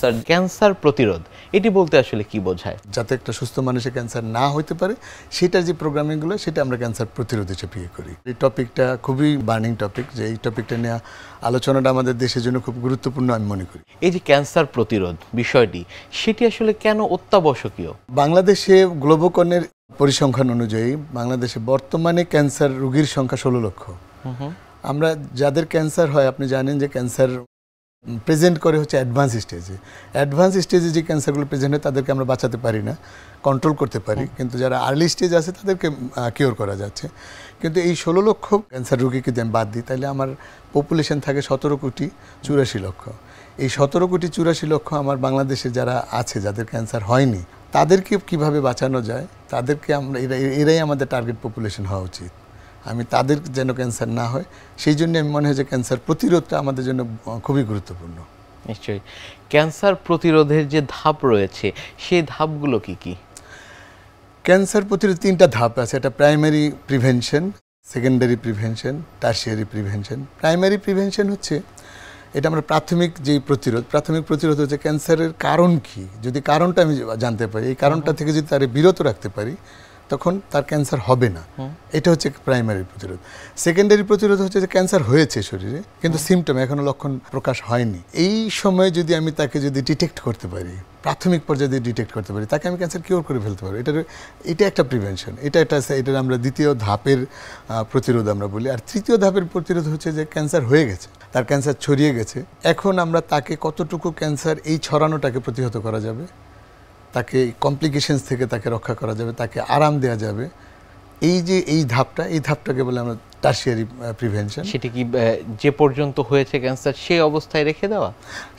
Sir cancer প্রতিরোধ এটি বলতে আসলে কি বোঝায় যাতে একটা সুস্থ মানুষের ক্যান্সার না হতে পারে সেটা যে প্রোগ্রামিংগুলো সেটা আমরা ক্যান্সার প্রতিরোধ হিসেবে ইয়ে করি এই টপিকটা খুবই বার্নিং টপিক যে এই টপিকটা নিয়ে আলোচনাটা আমাদের দেশের জন্য খুব গুরুত্বপূর্ণ আমি মনে করি এই যে ক্যান্সার প্রতিরোধ বিষয়টি সেটি আসলে কেন অত্যাবশ্যকীয় বাংলাদেশে গ্লোবোকনের পরিসংখ্যান অনুযায়ী বাংলাদেশে বর্তমানে ক্যান্সার রোগীর সংখ্যা ষোলো লক্ষ আমরা যাদের ক্যান্সার হয় আপনি জানেন যে ক্যান্সার প্রেজেন্ট করে হচ্ছে অ্যাডভান্স স্টেজে অ্যাডভান্স স্টেজে যে ক্যান্সারগুলো প্রেজেন্ট হয় তাদেরকে আমরা বাঁচাতে পারি না কন্ট্রোল করতে পারি কিন্তু যারা আর্লি স্টেজ আছে তাদেরকে কিওর করা যাচ্ছে কিন্তু এই ষোলো লক্ষ ক্যান্সার রোগীকে যদি আমি বাদ দিই তাহলে আমার পপুলেশন থাকে সতেরো কোটি চুরাশি লক্ষ এই সতেরো কোটি চুরাশি লক্ষ আমার বাংলাদেশে যারা আছে যাদের ক্যান্সার হয়নি তাদেরকে কিভাবে বাঁচানো যায় তাদেরকে আমরা এরাই আমাদের টার্গেট পপুলেশন হওয়া উচিত আমি তাদের যেন ক্যান্সার না হয় সেই জন্য আমি মনে হয় যে ক্যান্সার প্রতিরোধটা আমাদের জন্য খুবই গুরুত্বপূর্ণ নিশ্চয়ই ক্যান্সার প্রতিরোধের যে ধাপ রয়েছে সেই ধাপগুলো কি কি ক্যান্সার প্রতিরোধ তিনটা ধাপ আছে এটা primary prevention secondary prevention tertiary prevention primary prevention হচ্ছে এটা আমরা প্রাথমিক যে প্রতিরোধ প্রাথমিক প্রতিরোধ হচ্ছে ক্যান্সারের কারণ কি যদি কারণটা আমি জানতে পারি এই কারণটা থেকে যদি তারে বিরত রাখতে পারি তখন তার ক্যান্সার হবে না এটা হচ্ছে প্রাইমারি প্রতিরোধ সেকেন্ডারি প্রতিরোধ হচ্ছে যে ক্যান্সার হয়েছে শরীরে কিন্তু সিমটম এখনও লক্ষণ প্রকাশ হয়নি এই সময়ে যদি আমি তাকে যদি ডিটেক্ট করতে পারি প্রাথমিক পর্যায়ে যদি ডিটেক্ট করতে পারি তাকে আমি ক্যান্সার কিওর করে ফেলতে পারবো এটার এটা একটা প্রিভেনশন এটা একটা এটার আমরা দ্বিতীয় ধাপের প্রতিরোধ আমরা বলি আর তৃতীয় ধাপের প্রতিরোধ হচ্ছে যে ক্যান্সার হয়ে গেছে তার ক্যান্সার ছড়িয়ে গেছে এখন আমরা তাকে কতটুকু ক্যান্সার এই ছড়ানোটাকে প্রতিহত করা যাবে তাকে কমপ্লিকেশনস থেকে তাকে রক্ষা করা যাবে তাকে আরাম দেওয়া যাবে এই যে এই ধাপটা এই ধাপটাকে বলে আমরা টার্সিয়ারি প্রিভেনশন সেটি কি যে পর্যন্ত হয়েছে ক্যান্সার সেই অবস্থায় রেখে দেওয়া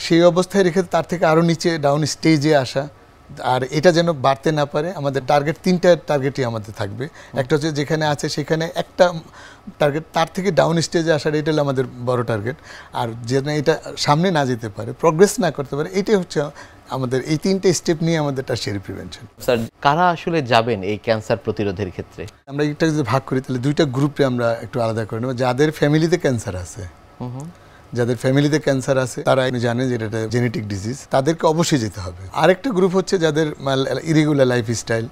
সেই অবস্থায় রেখে তার থেকে আরও নিচে ডাউন স্টেজে আসা আর এটা যেন বাড়তে না পারে আমাদের টার্গেট তিনটা টার্গেটই আমাদের থাকবে একটা হচ্ছে যেখানে আছে সেখানে একটা টার্গেট তার থেকে ডাউন স্টেজে আসার এটা হলো আমাদের বড় টার্গেট আর যেন এটা সামনে না যেতে পারে প্রগ্রেস না করতে পারে এটাই হচ্ছে আমাদের এই তিনটে স্টেপ নিয়ে আমাদের টার্সিয়ারি প্রিভেনশন স্যার কারা আসলে যাবেন এই ক্যান্সার প্রতিরোধের ক্ষেত্রে আমরা এটা যদি ভাগ করি তাহলে দুইটা গ্রুপে আমরা একটু আলাদা করে নেব যাদের ফ্যামিলিতে ক্যান্সার আছে যাদের ফ্যামিলিতে ক্যান্সার আছে তারা জানে যে এটা জেনেটিক ডিজিজ তাদেরকে অবশ্যই যেতে হবে আরেকটা গ্রুপ হচ্ছে যাদের ইরেগুলার লাইফস্টাইল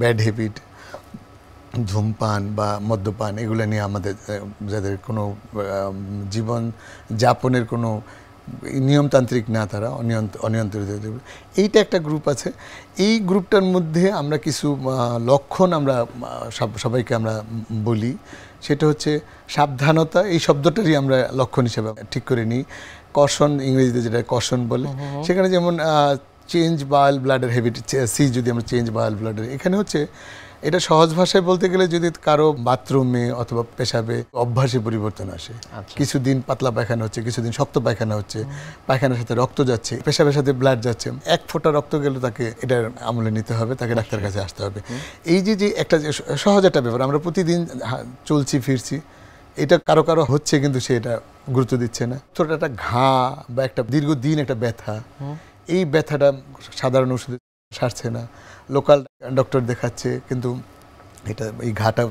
ব্যাড হ্যাবিট ধূমপান বা মদ্যপান এগুলো নিয়ে আমাদের যাদের কোনো জীবন যাপনের কোনো নিয়মতান্ত্রিক না তারা অনিয়ন্ত্রিত এইটা একটা গ্রুপ আছে এই গ্রুপটার মধ্যে আমরা কিছু লক্ষণ আমরা সবাইকে আমরা বলি সেটা হচ্ছে সাবধানতা এই শব্দটারই আমরা লক্ষণ হিসেবে ঠিক করে নিই কর্ষণ ইংরেজিতে যেটা কর্ষণ বলে সেখানে যেমন চেঞ্জ বায়াল ব্লাডের হেবিট সি যদি আমরা চেঞ্জ বায়াল ব্লাডের এখানে হচ্ছে এটা সহজ ভাষায় বলতে গেলে যদি কারো বাথরুমে অথবা পেশাবে অভ্যাসে পরিবর্তন আসে আচ্ছা। কিছুদিন পাতলা পায়খানা হচ্ছে কিছুদিন শক্ত পায়খানা হচ্ছে পায়খানার সাথে রক্ত যাচ্ছে পেশাবের সাথে ব্লাড যাচ্ছে এক ফোঁটা রক্ত গেলে তাকে এটার আমলে নিতে হবে তাকে আচ্ছা। ডাক্তার কাছে আসতে হবে এই যে যে একটা সহজ একটা ব্যাপার আমরা প্রতিদিন চলছি ফিরছি এটা কারো কারো হচ্ছে কিন্তু সে এটা গুরুত্ব দিচ্ছে না ছোট একটা ঘা বা একটা দীর্ঘদিন একটা ব্যথা এই ব্যথাটা সাধারণ ওষুধে সারছে না লোকাল ডক্টর দেখাচ্ছে কিন্তু এটা এই ঘাটা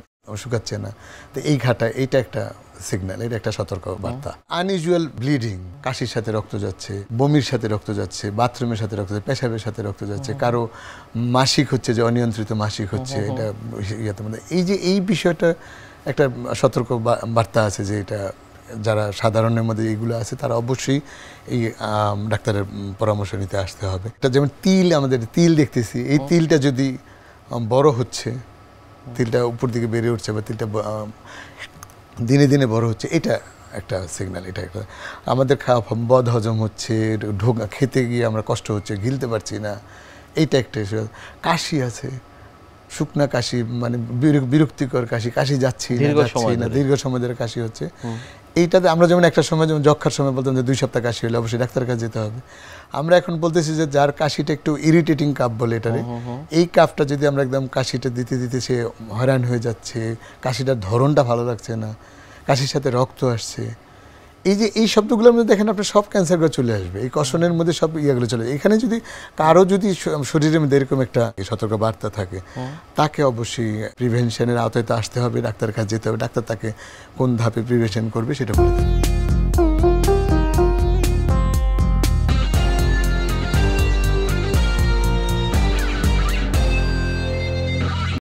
শুকাচ্ছে না তো এই ঘাটা এইটা একটা সিগন্যাল এটা একটা সতর্ক বার্তা আনইউজুয়াল ব্লিডিং কাশির সাথে রক্ত যাচ্ছে বমির সাথে রক্ত যাচ্ছে বাথরুমের সাথে রক্ত যাচ্ছে পেশাবের সাথে রক্ত যাচ্ছে কারো মাসিক হচ্ছে যে অনিয়ন্ত্রিত মাসিক হচ্ছে এটা ইয়াতে মানে এই যে এই বিষয়টা একটা সতর্ক বার্তা আছে যে এটা যারা সাধারণের মধ্যে এগুলো আছে তারা অবশ্যই এই ডাক্তারের পরামর্শ নিতে আসতে হবে এটা যেমন তিল আমাদের তিল দেখতেছি এই তিলটা যদি বড় হচ্ছে তিলটা উপর দিকে বেড়ে উঠছে বা তিলটা দিনে দিনে বড় হচ্ছে এটা একটা সিগন্যাল এটা একটা আমাদের খাওয়া বদ হজম হচ্ছে ঢোকা খেতে গিয়ে আমরা কষ্ট হচ্ছে গিলতে পারছি না এইটা একটা কাশি আছে শুকনা কাশি মানে বিরক্তিকর কাশি কাশি যাচ্ছি না দীর্ঘ সময় ধরে কাশি হচ্ছে এইটাতে আমরা যেমন একটা সময় যেমন যক্ষার সময় বলতাম যে দুই সপ্তাহ কাশি হলে অবশ্যই ডাক্তার কাছে যেতে হবে আমরা এখন বলতেছি যে যার কাশিটা একটু ইরিটেটিং কাপ বলে এটারে এই কাপটা যদি আমরা একদম কাশিটা দিতে দিতে সে হয়রান হয়ে যাচ্ছে কাশিটার ধরনটা ভালো লাগছে না কাশির সাথে রক্ত আসছে এই যে এই শব্দগুলোর মধ্যে দেখেন আপনার সব ক্যান্সারগুলো চলে আসবে এই কষণের মধ্যে সব ইয়েগুলো চলে আসবে এখানে যদি কারো যদি শরীরের মধ্যে এরকম একটা সতর্ক বার্তা থাকে তাকে অবশ্যই প্রিভেনশনের আওতায় তো আসতে হবে ডাক্তার কাছে যেতে হবে ডাক্তার তাকে কোন ধাপে প্রিভেনশন করবে সেটা বলে দেবে